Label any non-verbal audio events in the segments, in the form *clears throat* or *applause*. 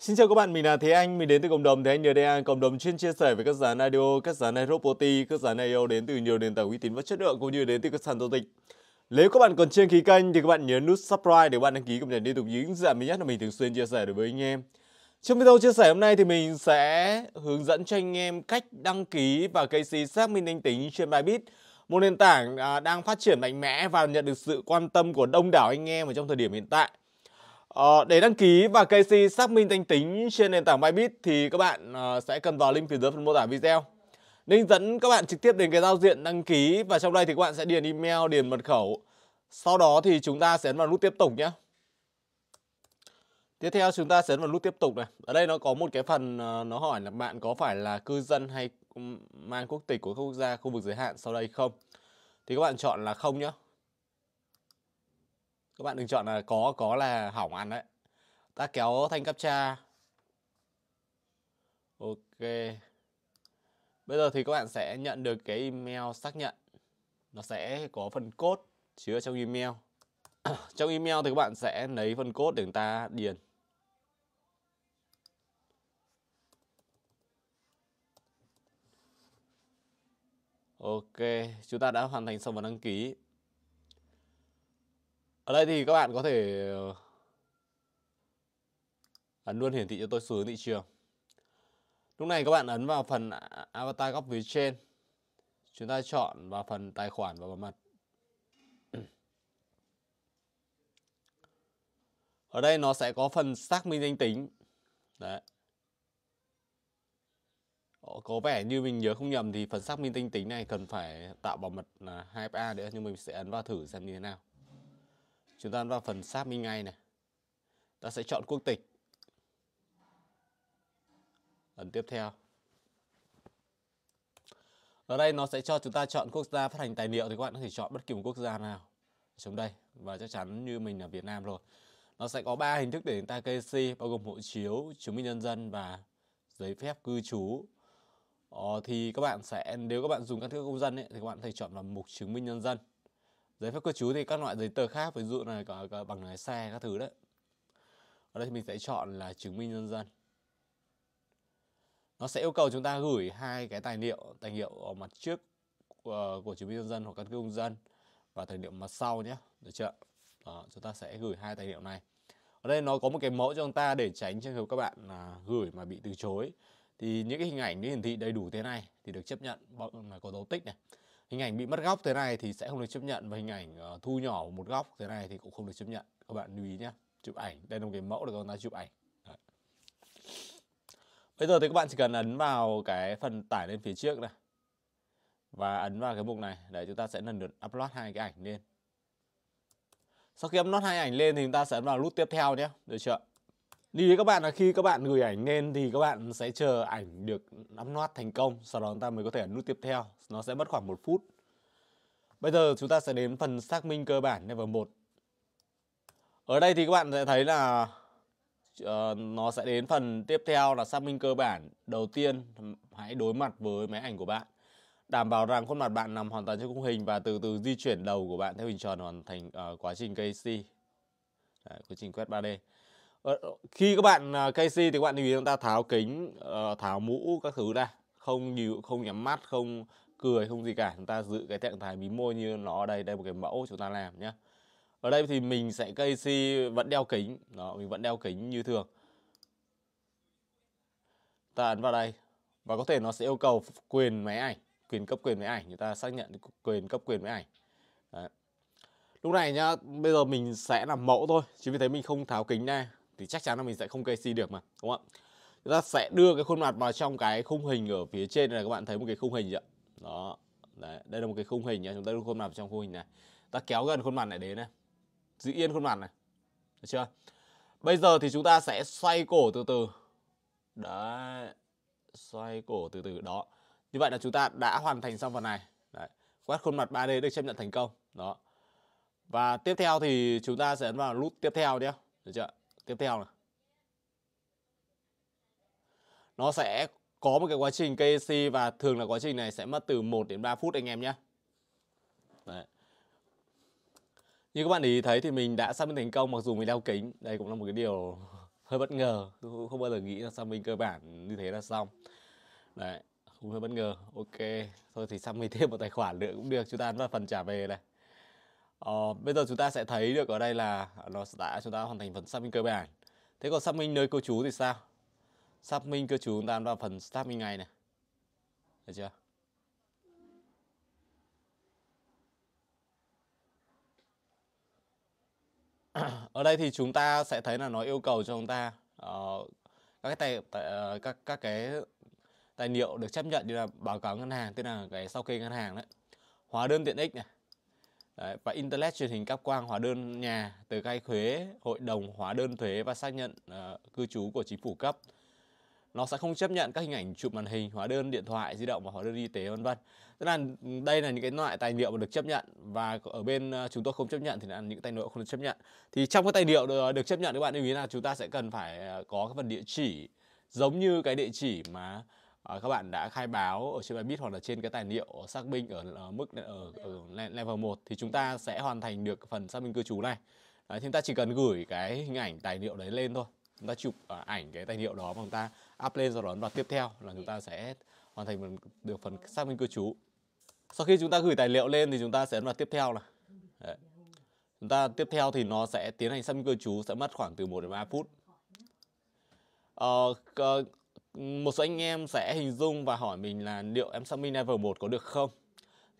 Xin chào các bạn, mình là Thế Anh, mình đến từ cộng đồng Thế Anh NDA, cộng đồng chuyên chia sẻ về các dàn audio, các dàn iRoboti, các dàn audio đến từ nhiều nền tảng uy tín và chất lượng cũng như đến từ các sàn giao dịch. Nếu các bạn còn chưa đăng ký kênh thì các bạn nhớ nút subscribe để các bạn đăng ký cập nhật liên tục những dạng mới nhất mà mình thường xuyên chia sẻ đối với anh em. Trong video chia sẻ hôm nay thì mình sẽ hướng dẫn cho anh em cách đăng ký và KC xác minh danh tính trên Bybit, một nền tảng à, đang phát triển mạnh mẽ và nhận được sự quan tâm của đông đảo anh em ở trong thời điểm hiện tại. Ờ, để đăng ký và KC xác minh danh tính trên nền tảng Bybit thì các bạn uh, sẽ cần vào link phía dưới phần mô tả video. Ninh dẫn các bạn trực tiếp đến cái giao diện đăng ký và trong đây thì các bạn sẽ điền email, điền mật khẩu. Sau đó thì chúng ta sẽ ấn vào nút tiếp tục nhé. Tiếp theo chúng ta sẽ ấn vào nút tiếp tục này. Ở đây nó có một cái phần uh, nó hỏi là bạn có phải là cư dân hay mang quốc tịch của các quốc gia khu vực giới hạn sau đây không. Thì các bạn chọn là không nhé các bạn đừng chọn là có có là hỏng ăn đấy ta kéo thanh cấp captcha ok bây giờ thì các bạn sẽ nhận được cái email xác nhận nó sẽ có phần code chứa trong email *clears throat* trong email thì các bạn sẽ lấy phần code để người ta điền Ok, chúng ta đã hoàn thành xong phần đăng ký ở đây thì các bạn có thể ờ, ấn luôn hiển thị cho tôi xu hướng thị trường lúc này các bạn ấn vào phần avatar góc phía trên chúng ta chọn vào phần tài khoản và bảo mật *clears throat* ở đây nó sẽ có phần xác minh danh tính đấy ờ, có vẻ như mình nhớ không nhầm thì phần xác minh danh tính này cần phải tạo bảo mật là 2FA nữa nhưng mình sẽ ấn vào thử xem như thế nào Chúng ta vào phần xác minh ngay này. Ta sẽ chọn quốc tịch. Ấn tiếp theo. Ở đây nó sẽ cho chúng ta chọn quốc gia phát hành tài liệu thì các bạn có thể chọn bất kỳ một quốc gia nào. trong đây và chắc chắn như mình là Việt Nam rồi. Nó sẽ có 3 hình thức để chúng ta KC bao gồm hộ chiếu, chứng minh nhân dân và giấy phép cư trú. Ờ, thì các bạn sẽ nếu các bạn dùng căn cước công dân ấy, thì các bạn có thể chọn vào mục chứng minh nhân dân giấy phép cư trú thì các loại giấy tờ khác ví dụ là có, có bằng lái xe các thứ đấy ở đây thì mình sẽ chọn là chứng minh nhân dân nó sẽ yêu cầu chúng ta gửi hai cái tài liệu tài liệu ở mặt trước của, ờ, của chứng minh nhân dân hoặc căn cước công dân và tài liệu mặt sau nhé được chưa Đó, chúng ta sẽ gửi hai tài liệu này ở đây nó có một cái mẫu cho chúng ta để tránh trường hợp các bạn à, gửi mà bị từ chối thì những cái hình ảnh nó hiển thị đầy đủ thế này thì được chấp nhận là có dấu tích này hình ảnh bị mất góc thế này thì sẽ không được chấp nhận và hình ảnh ờ, thu nhỏ một góc thế này thì cũng không được chấp nhận các bạn lưu ý nhé chụp ảnh đây là một cái mẫu để con ta chụp ảnh Đấy. bây giờ thì các bạn chỉ cần ấn vào cái phần tải lên phía trước này và ấn vào cái mục này để chúng ta sẽ lần lượt upload hai cái ảnh lên sau khi upload hai ảnh lên thì chúng ta sẽ ấn vào nút tiếp theo nhé được chưa Lưu ý các bạn là khi các bạn gửi ảnh lên thì các bạn sẽ chờ ảnh được nắm nót thành công, sau đó chúng ta mới có thể ấn nút tiếp theo, nó sẽ mất khoảng 1 phút. Bây giờ chúng ta sẽ đến phần xác minh cơ bản level 1. Ở đây thì các bạn sẽ thấy là uh, nó sẽ đến phần tiếp theo là xác minh cơ bản. Đầu tiên hãy đối mặt với máy ảnh của bạn. Đảm bảo rằng khuôn mặt bạn nằm hoàn toàn trên khung hình và từ từ di chuyển đầu của bạn theo hình tròn hoàn thành uh, quá trình KC. Đấy, quá trình quét 3D. Ờ, ờ, khi các bạn à, KC thì các bạn lưu ý chúng ta tháo kính ờ, tháo mũ các thứ ra không nhiều không nhắm mắt không cười không gì cả chúng ta giữ cái trạng thái bí môi như nó ở đây đây một cái mẫu chúng ta làm nhé ở đây thì mình sẽ KC vẫn đeo kính đó mình vẫn đeo kính như thường ta ấn vào đây và có thể nó sẽ yêu cầu quyền máy ảnh quyền cấp quyền máy ảnh chúng ta xác nhận quyền cấp quyền máy ảnh Đấy. lúc này nhá bây giờ mình sẽ làm mẫu thôi chứ vì thế mình không tháo kính này thì chắc chắn là mình sẽ không KC được mà đúng không ạ chúng ta sẽ đưa cái khuôn mặt vào trong cái khung hình ở phía trên này các bạn thấy một cái khung hình ạ đó đấy, đây là một cái khung hình nhá chúng ta đưa khuôn mặt vào trong khung hình này ta kéo gần khuôn mặt này đến này giữ yên khuôn mặt này được chưa bây giờ thì chúng ta sẽ xoay cổ từ từ đấy xoay cổ từ từ đó như vậy là chúng ta đã hoàn thành xong phần này đấy. quét khuôn mặt 3D được chấp nhận thành công đó và tiếp theo thì chúng ta sẽ ấn vào nút tiếp theo nhé được chưa tiếp theo này nó sẽ có một cái quá trình KC và thường là quá trình này sẽ mất từ 1 đến 3 phút anh em nhé. Đấy. Như các bạn ý thấy thì mình đã xác minh thành công mặc dù mình đeo kính. Đây cũng là một cái điều *laughs* hơi bất ngờ. Không bao giờ nghĩ là xác minh cơ bản như thế là xong. Đấy, cũng hơi bất ngờ. Ok, thôi thì xác minh *laughs* thêm một tài khoản nữa cũng được. Chúng ta vào phần trả về đây Ờ, bây giờ chúng ta sẽ thấy được ở đây là nó đã chúng ta hoàn thành phần xác minh cơ bản. Thế còn xác minh nơi cư trú thì sao? Xác minh cư trú chúng ta vào phần xác minh ngày này. Được chưa? *clears throat* Ở đây thì chúng ta sẽ thấy là nó yêu cầu cho chúng ta uh, các cái tài, tài uh, các các cái tài liệu được chấp nhận như là báo cáo ngân hàng, tức là cái sau kê ngân hàng đấy. Hóa đơn tiện ích này Đấy, và Internet truyền hình cáp quang hóa đơn nhà từ khai thuế, hội đồng hóa đơn thuế và xác nhận uh, cư trú của chính phủ cấp. Nó sẽ không chấp nhận các hình ảnh chụp màn hình, hóa đơn điện thoại di động và hóa đơn y tế vân vân. Tức là đây là những cái loại tài liệu mà được chấp nhận và ở bên ờ, chúng tôi không chấp nhận thì là những tài liệu không được chấp nhận. Thì trong cái tài liệu được, được chấp nhận các bạn lưu ý là chúng ta sẽ cần phải ờ, có cái phần địa chỉ giống như cái địa chỉ mà Ờ, các bạn đã khai báo ở trên bài bit hoặc là trên cái tài liệu xác minh ở, mức ở, ở level 1 thì chúng ta sẽ hoàn thành được phần xác minh cư trú này đấy, chúng ta chỉ cần gửi cái hình ảnh tài liệu đấy lên thôi chúng ta chụp ờ, ảnh cái tài liệu đó mà chúng ta up lên sau đó và tiếp theo là chúng ta sẽ hoàn thành được phần xác minh cư trú sau khi chúng ta gửi tài liệu lên thì chúng ta sẽ ấn vào tiếp theo này chúng ta tiếp theo thì nó sẽ tiến hành xác minh cư trú sẽ mất khoảng từ 1 đến 3 phút Uh, một số anh em sẽ hình dung và hỏi mình là liệu em xác minh level 1 có được không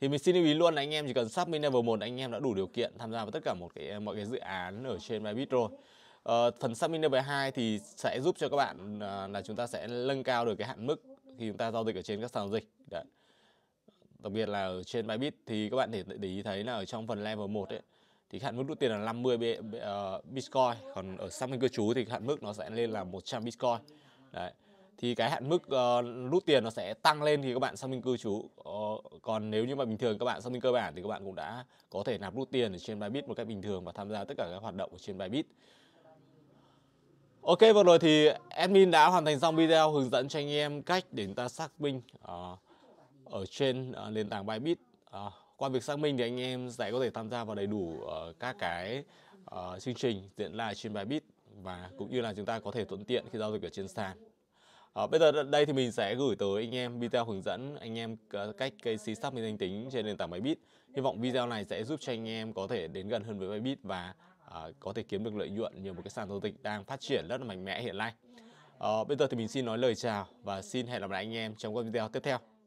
thì mình xin lưu ý luôn là anh em chỉ cần xác minh level 1 anh em đã đủ điều kiện tham gia vào tất cả một cái mọi cái dự án ở trên Bybit rồi Uh, phần xác minh level 2 thì sẽ giúp cho các bạn ờ, là chúng ta sẽ nâng cao được cái hạn mức khi chúng ta giao dịch ở trên các sàn giao dịch đấy đặc biệt là ở trên Bybit thì các bạn để để ý thấy là ở trong phần level 1 ấy thì hạn mức rút tiền là 50 b, ờ, Bitcoin còn ở xác minh cư trú thì hạn mức nó sẽ lên là 100 Bitcoin đấy thì cái hạn mức uh, rút tiền nó sẽ tăng lên thì các bạn xác minh cư trú uh, còn nếu như mà bình thường các bạn xác minh cơ bản thì các bạn cũng đã có thể nạp rút tiền ở trên Bybit một cách bình thường và tham gia tất cả các hoạt động ở trên Bybit Ok vừa rồi thì admin đã hoàn thành xong video hướng dẫn cho anh em cách để chúng ta xác minh uh, ở trên uh, nền tảng Bybit uh, qua việc xác minh thì anh em sẽ có thể tham gia vào đầy đủ uh, các cái uh, chương trình diễn live trên Bybit và cũng như là chúng ta có thể thuận tiện khi giao dịch ở trên sàn À, bây giờ đây thì mình sẽ gửi tới anh em video hướng dẫn anh em cách cây xí sắp minh tính trên nền tảng máy bit. Hy vọng video này sẽ giúp cho anh em có thể đến gần hơn với máy bit và à, có thể kiếm được lợi nhuận nhờ một cái sàn giao dịch đang phát triển rất là mạnh mẽ hiện nay. À, bây giờ thì mình xin nói lời chào và xin hẹn gặp lại anh em trong các video tiếp theo.